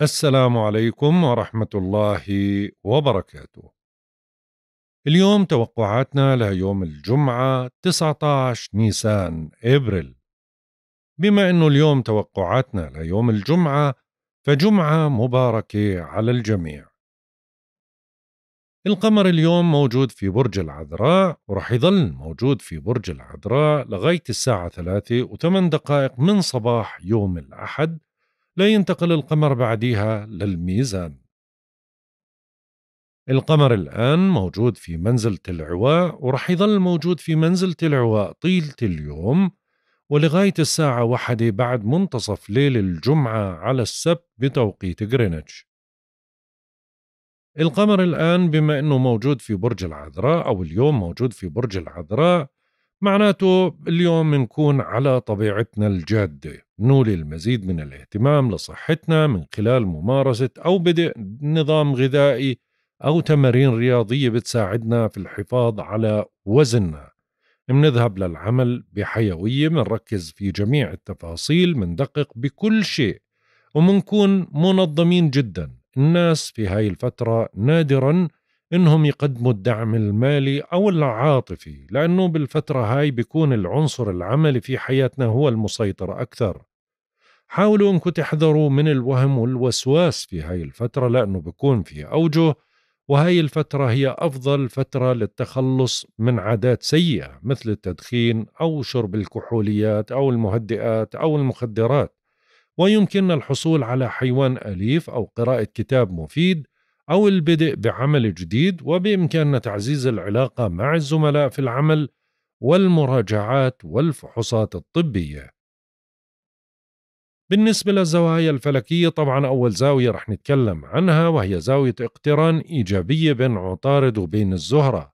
السلام عليكم ورحمة الله وبركاته. اليوم توقعاتنا ليوم الجمعة 19 نيسان ابريل. بما انه اليوم توقعاتنا ليوم الجمعة فجمعة مباركة على الجميع. القمر اليوم موجود في برج العذراء ورح يظل موجود في برج العذراء لغاية الساعة ثلاثة وثمان دقائق من صباح يوم الأحد لا ينتقل القمر بعديها للميزان القمر الآن موجود في منزلة العواء ورح يظل موجود في منزلة العواء طيلة اليوم ولغاية الساعة واحدة بعد منتصف ليل الجمعة على السبت بتوقيت غرينتش القمر الآن بما أنه موجود في برج العذراء أو اليوم موجود في برج العذراء معناته اليوم منكون على طبيعتنا الجادة نولي المزيد من الاهتمام لصحتنا من خلال ممارسة أو بدء نظام غذائي أو تمارين رياضية بتساعدنا في الحفاظ على وزننا منذهب للعمل بحيوية منركز في جميع التفاصيل مندقق بكل شيء ومنكون منظمين جدا الناس في هاي الفترة نادرا انهم يقدموا الدعم المالي او العاطفي لانه بالفتره هاي بيكون العنصر العملي في حياتنا هو المسيطر اكثر حاولوا انكم تحذروا من الوهم والوسواس في هاي الفتره لانه بيكون في اوجه وهاي الفتره هي افضل فتره للتخلص من عادات سيئه مثل التدخين او شرب الكحوليات او المهدئات او المخدرات ويمكننا الحصول على حيوان اليف او قراءه كتاب مفيد أو البدء بعمل جديد وبإمكاننا تعزيز العلاقة مع الزملاء في العمل والمراجعات والفحوصات الطبية. بالنسبة للزوايا الفلكية طبعا أول زاوية رح نتكلم عنها وهي زاوية اقتران إيجابية بين عطارد وبين الزهرة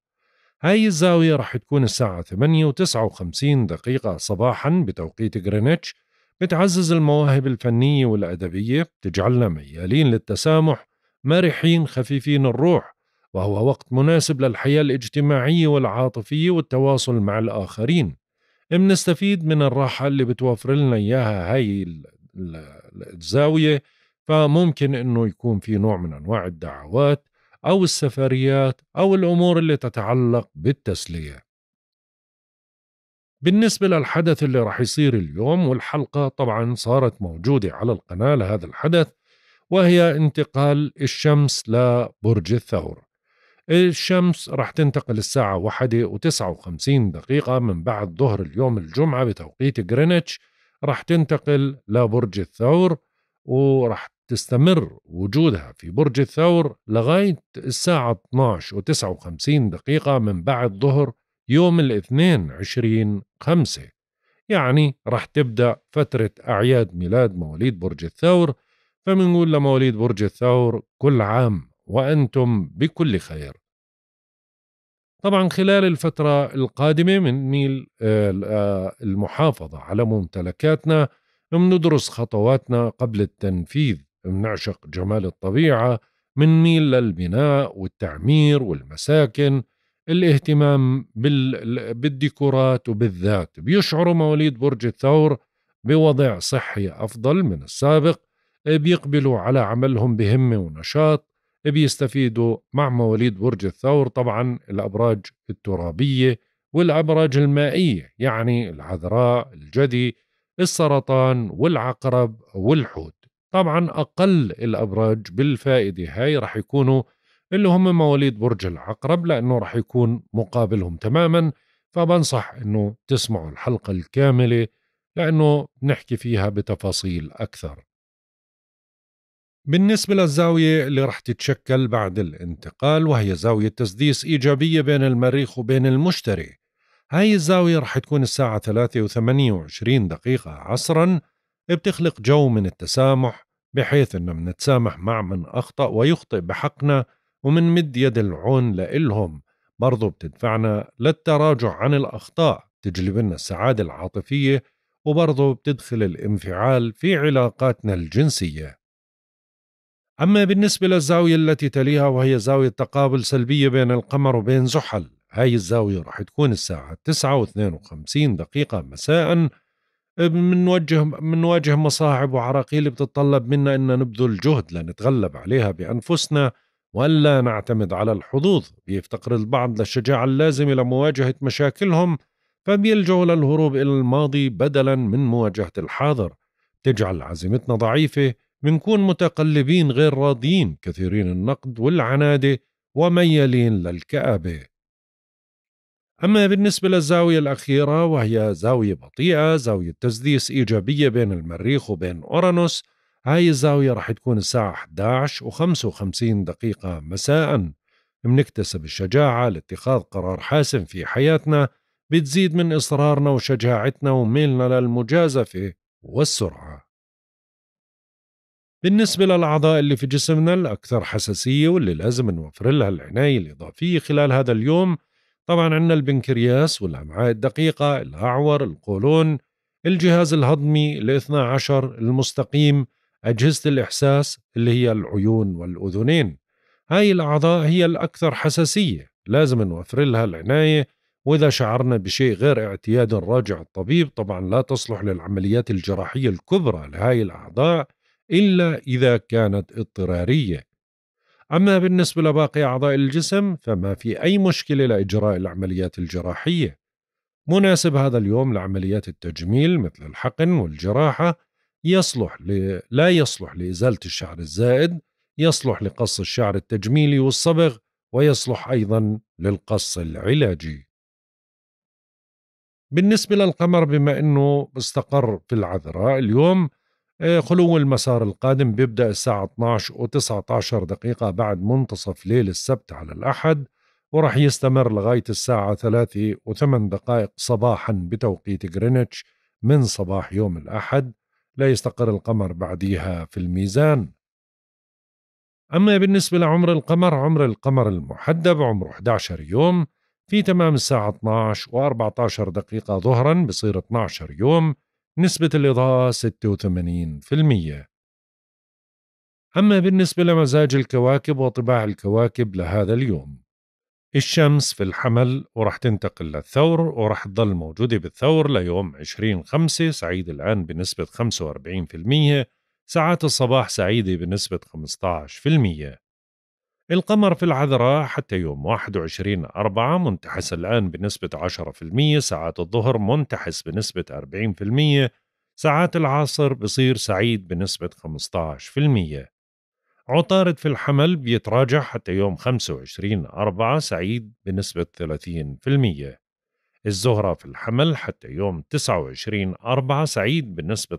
هاي الزاوية رح تكون الساعة 8 و59 دقيقة صباحا بتوقيت غرينتش بتعزز المواهب الفنية والأدبية بتجعلنا ميالين للتسامح مرحين خفيفين الروح وهو وقت مناسب للحياة الاجتماعية والعاطفية والتواصل مع الآخرين بنستفيد من الراحة اللي بتوفر لنا إياها هاي الزاوية فممكن أنه يكون في نوع من أنواع الدعوات أو السفريات أو الأمور اللي تتعلق بالتسلية بالنسبة للحدث اللي راح يصير اليوم والحلقة طبعا صارت موجودة على القناة لهذا الحدث وهي انتقال الشمس لبرج الثور الشمس راح تنتقل الساعة واحدة وتسعة وخمسين دقيقة من بعد ظهر اليوم الجمعة بتوقيت غرينتش راح تنتقل لبرج الثور وراح تستمر وجودها في برج الثور لغاية الساعة 12 و 59 دقيقة من بعد ظهر يوم الاثنين 20 خمسة يعني راح تبدأ فترة أعياد ميلاد مواليد برج الثور فبنقول لمواليد برج الثور كل عام وأنتم بكل خير طبعا خلال الفترة القادمة بنميل آه، آه، المحافظة على ممتلكاتنا بندرس خطواتنا قبل التنفيذ بنعشق جمال الطبيعة بنميل للبناء والتعمير والمساكن الاهتمام بالديكورات وبالذات بيشعروا مواليد برج الثور بوضع صحي أفضل من السابق بيقبلوا على عملهم بهمة ونشاط بيستفيدوا مع مواليد برج الثور طبعا الأبراج الترابية والأبراج المائية يعني العذراء الجدي السرطان والعقرب والحوت طبعا أقل الأبراج بالفائدة هاي رح يكونوا اللي هم مواليد برج العقرب لأنه رح يكون مقابلهم تماما فبنصح أنه تسمعوا الحلقة الكاملة لأنه نحكي فيها بتفاصيل أكثر بالنسبة للزاوية اللي رح تتشكل بعد الانتقال وهي زاوية تسديس إيجابية بين المريخ وبين المشتري هاي الزاوية رح تكون الساعة 3 و28 دقيقة عصرا بتخلق جو من التسامح بحيث أننا منتسامح مع من أخطأ ويخطئ بحقنا ومنمد يد العون لإلهم برضو بتدفعنا للتراجع عن الأخطاء تجلب لنا السعادة العاطفية وبرضو بتدخل الانفعال في علاقاتنا الجنسيه أما بالنسبة للزاوية التي تليها وهي زاوية تقابل سلبية بين القمر وبين زحل هاي الزاوية رح تكون الساعة 9 و 52 دقيقة مساء بنوجه بنواجه مصاعب وعراقيل بتتطلب منا أن نبذل جهد لنتغلب عليها بأنفسنا وألا نعتمد على الحظوظ بيفتقر البعض للشجاعة اللازمة لمواجهة مشاكلهم فبيلجوا للهروب إلى الماضي بدلا من مواجهة الحاضر تجعل عزيمتنا ضعيفة بنكون متقلبين غير راضيين كثيرين النقد والعنادة وميالين للكآبة أما بالنسبة للزاوية الأخيرة وهي زاوية بطيئة زاوية تسديس إيجابية بين المريخ وبين أورانوس هاي الزاوية رح تكون الساعة 11 و 55 دقيقة مساءً منكتسب الشجاعة لاتخاذ قرار حاسم في حياتنا بتزيد من إصرارنا وشجاعتنا وميلنا للمجازفة والسرعة بالنسبة للأعضاء اللي في جسمنا الأكثر حساسية واللي لازم نوفر لها العناية الإضافية خلال هذا اليوم طبعا عندنا البنكرياس والأمعاء الدقيقة الأعور القولون الجهاز الهضمي الاثنى عشر المستقيم أجهزة الإحساس اللي هي العيون والأذنين هاي الأعضاء هي الأكثر حساسية لازم نوفر لها العناية وإذا شعرنا بشيء غير اعتياد راجع الطبيب طبعا لا تصلح للعمليات الجراحية الكبرى لهاي الأعضاء إلا إذا كانت اضطرارية أما بالنسبة لباقي أعضاء الجسم فما في أي مشكلة لإجراء العمليات الجراحية مناسب هذا اليوم لعمليات التجميل مثل الحقن والجراحة يصلح ل... لا يصلح لإزالة الشعر الزائد يصلح لقص الشعر التجميلي والصبغ ويصلح أيضا للقص العلاجي بالنسبة للقمر بما أنه استقر في العذراء اليوم آه، خلو المسار القادم بيبدأ الساعة 12 و 19 دقيقة بعد منتصف ليل السبت على الأحد وراح يستمر لغاية الساعة 3 و8 دقائق صباحا بتوقيت غرينتش من صباح يوم الأحد لا يستقر القمر بعديها في الميزان أما بالنسبة لعمر القمر عمر القمر المحدب عمره 11 يوم في تمام الساعة 12 و14 دقيقة ظهرا بصير 12 يوم نسبة الإضاءة 86% أما بالنسبة لمزاج الكواكب وطباع الكواكب لهذا اليوم الشمس في الحمل ورح تنتقل للثور ورح تضل موجودة بالثور ليوم 20 5 سعيد الآن بنسبة 45% ساعات الصباح سعيدة بنسبة 15% القمر في العذراء حتى يوم 21 أربعة منتحس الآن بنسبة 10% ساعات الظهر منتحس بنسبة 40% ساعات العصر بصير سعيد بنسبة 15% عطارد في الحمل بيتراجع حتى يوم 25 أربعة سعيد بنسبة 30% الزهرة في الحمل حتى يوم 29 أربعة سعيد بنسبة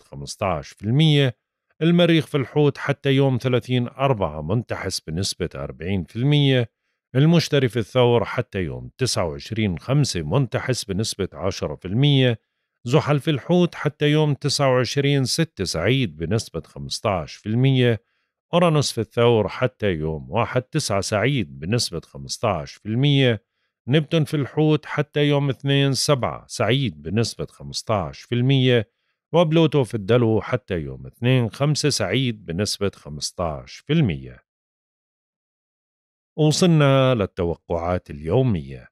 المريخ في الحوت حتى يوم 30 أربعة منتحس بنسبة 40% المشتري في الثور حتى يوم 29 خمسة منتحس بنسبة 10% زحل في الحوت حتى يوم 29 ستة سعيد بنسبة 15% أورانوس في الثور حتى يوم 1 9 سعيد بنسبة 15% نبتون في الحوت حتى يوم 2 7 سعيد بنسبة 15% وبلوتو في الدلو حتى يوم 2 5 سعيد بنسبة 15% وصلنا للتوقعات اليومية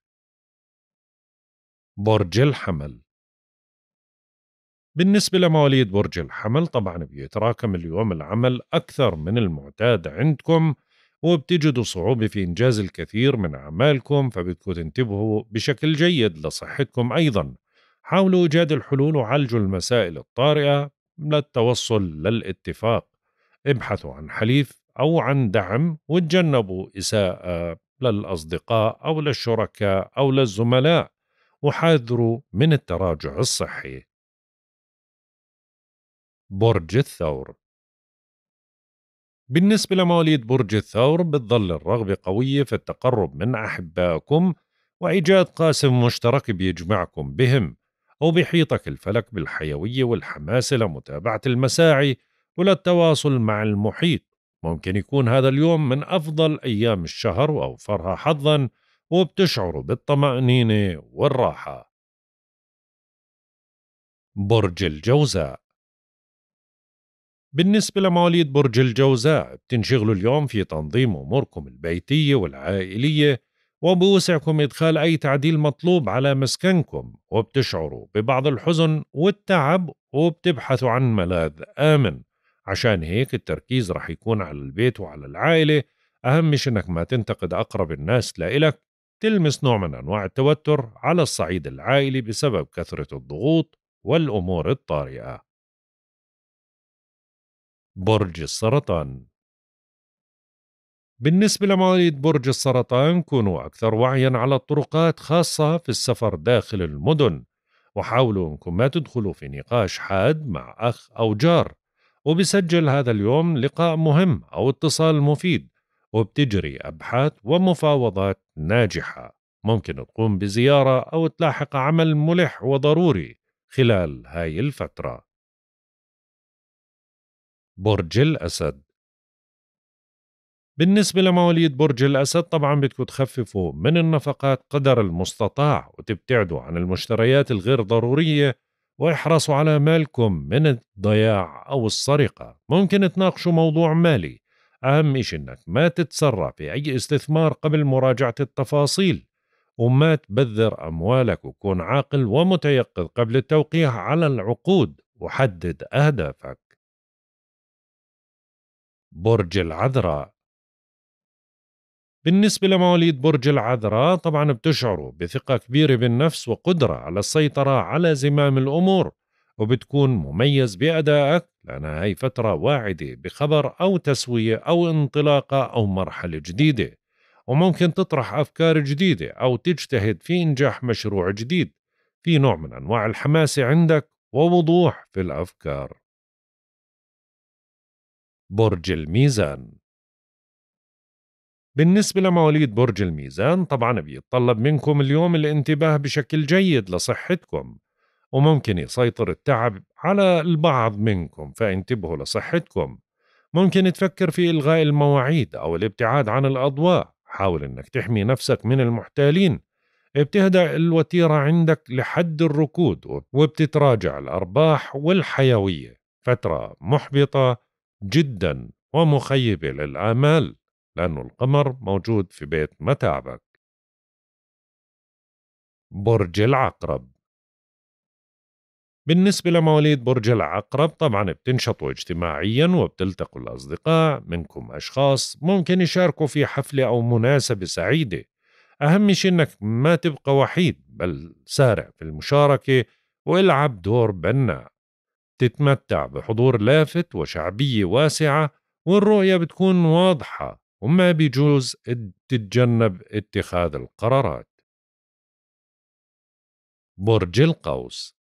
برج الحمل بالنسبة لمواليد برج الحمل طبعا بيتراكم اليوم العمل أكثر من المعتاد عندكم وبتجدوا صعوبة في إنجاز الكثير من أعمالكم فبدكم تنتبهوا بشكل جيد لصحتكم أيضا حاولوا إيجاد الحلول وعالجوا المسائل الطارئة للتوصل للاتفاق ابحثوا عن حليف أو عن دعم وتجنبوا إساءة للأصدقاء أو للشركاء أو للزملاء وحاذروا من التراجع الصحي برج الثور بالنسبة لمواليد برج الثور بتظل الرغبة قوية في التقرب من أحبائكم وإيجاد قاسم مشترك بيجمعكم بهم أو بيحيطك الفلك بالحيوية والحماسة لمتابعة المساعي وللتواصل مع المحيط ممكن يكون هذا اليوم من أفضل أيام الشهر وأوفرها حظا وبتشعر بالطمأنينة والراحة برج الجوزاء بالنسبة لمواليد برج الجوزاء بتنشغلوا اليوم في تنظيم أموركم البيتية والعائلية وبوسعكم إدخال أي تعديل مطلوب على مسكنكم وبتشعروا ببعض الحزن والتعب وبتبحثوا عن ملاذ آمن عشان هيك التركيز رح يكون على البيت وعلى العائلة أهم شي إنك ما تنتقد أقرب الناس لإلك تلمس نوع من أنواع التوتر على الصعيد العائلي بسبب كثرة الضغوط والأمور الطارئة برج السرطان بالنسبة لمريض برج السرطان كونوا أكثر وعيا على الطرقات خاصة في السفر داخل المدن وحاولوا أنكم ما تدخلوا في نقاش حاد مع أخ أو جار وبسجل هذا اليوم لقاء مهم أو اتصال مفيد وبتجري أبحاث ومفاوضات ناجحة ممكن تقوم بزيارة أو تلاحق عمل ملح وضروري خلال هاي الفترة برج الأسد بالنسبة لمواليد برج الأسد طبعا بدكم تخففوا من النفقات قدر المستطاع وتبتعدوا عن المشتريات الغير ضرورية واحرصوا على مالكم من الضياع أو السرقة ممكن تناقشوا موضوع مالي أهم إشي إنك ما تتسرع في أي استثمار قبل مراجعة التفاصيل وما تبذر أموالك وكون عاقل ومتيقظ قبل التوقيع على العقود وحدد أهدافك برج العذراء بالنسبة لمواليد برج العذراء طبعا بتشعروا بثقة كبيرة بالنفس وقدرة على السيطرة على زمام الأمور وبتكون مميز بأدائك لأنها هي فترة واعدة بخبر أو تسوية أو انطلاقة أو مرحلة جديدة وممكن تطرح أفكار جديدة أو تجتهد في إنجاح مشروع جديد في نوع من أنواع الحماسة عندك ووضوح في الأفكار برج الميزان بالنسبة لمواليد برج الميزان طبعا بيتطلب منكم اليوم الانتباه بشكل جيد لصحتكم وممكن يسيطر التعب على البعض منكم فانتبهوا لصحتكم ممكن تفكر في إلغاء المواعيد أو الابتعاد عن الأضواء حاول أنك تحمي نفسك من المحتالين بتهدأ الوتيرة عندك لحد الركود وبتتراجع الأرباح والحيوية فترة محبطة جدا ومخيبة للآمال لأنه القمر موجود في بيت متاعبك برج العقرب بالنسبة لمواليد برج العقرب طبعا بتنشطوا اجتماعيا وبتلتقوا الأصدقاء منكم أشخاص ممكن يشاركوا في حفلة أو مناسبة سعيدة أهم شيء أنك ما تبقى وحيد بل سارع في المشاركة والعب دور بناء تتمتع بحضور لافت وشعبية واسعة والرؤية بتكون واضحة وما بيجوز تتجنب اتخاذ القرارات برج القوس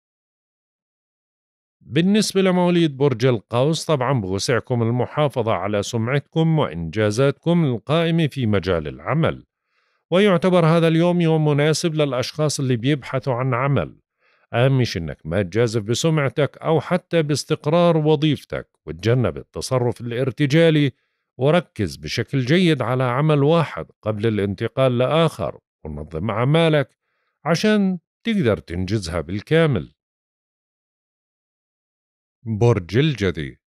بالنسبة لمواليد برج القوس طبعا بوسعكم المحافظة على سمعتكم وإنجازاتكم القائمة في مجال العمل ويعتبر هذا اليوم يوم مناسب للأشخاص اللي بيبحثوا عن عمل أهم إنك ما تجازف بسمعتك أو حتى باستقرار وظيفتك وتجنب التصرف الارتجالي وركز بشكل جيد على عمل واحد قبل الانتقال لآخر ونظم أعمالك عشان تقدر تنجزها بالكامل برج الجدي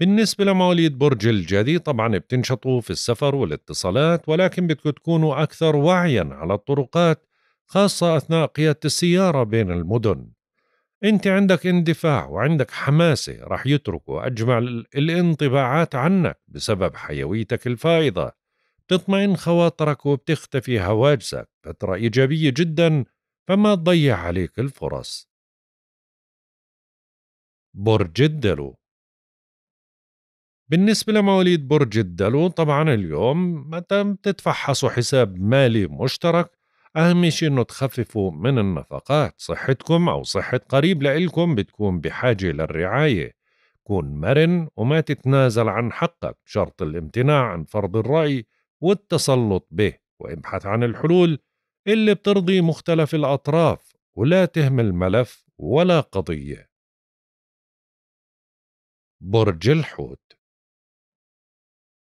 بالنسبة لمواليد برج الجدي طبعا بتنشطوا في السفر والاتصالات ولكن بدكم تكونوا أكثر وعيا على الطرقات خاصة أثناء قيادة السيارة بين المدن انت عندك اندفاع وعندك حماسه راح يتركوا اجمع الانطباعات عنك بسبب حيويتك الفائضه بتطمئن خواطرك وبتختفي هواجسك فتره ايجابيه جدا فما تضيع عليك الفرص برج الدلو بالنسبة لمواليد برج الدلو طبعا اليوم متى بتتفحصوا حساب مالي مشترك أهم شيء إنه تخففوا من النفقات صحتكم أو صحة قريب لإلكم بتكون بحاجة للرعاية كون مرن وما تتنازل عن حقك شرط الامتناع عن فرض الرأي والتسلط به وابحث عن الحلول اللي بترضي مختلف الأطراف ولا تهمل ملف ولا قضية برج الحوت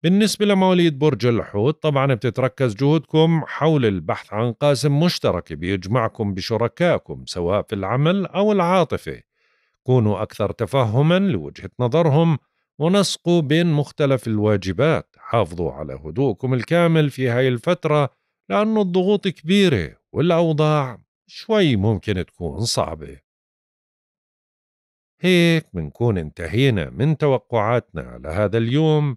بالنسبة لمواليد برج الحوت طبعا بتتركز جهودكم حول البحث عن قاسم مشترك بيجمعكم بشركائكم سواء في العمل أو العاطفة كونوا أكثر تفهما لوجهة نظرهم ونسقوا بين مختلف الواجبات حافظوا على هدوءكم الكامل في هاي الفترة لأن الضغوط كبيرة والأوضاع شوي ممكن تكون صعبة هيك منكون انتهينا من توقعاتنا لهذا اليوم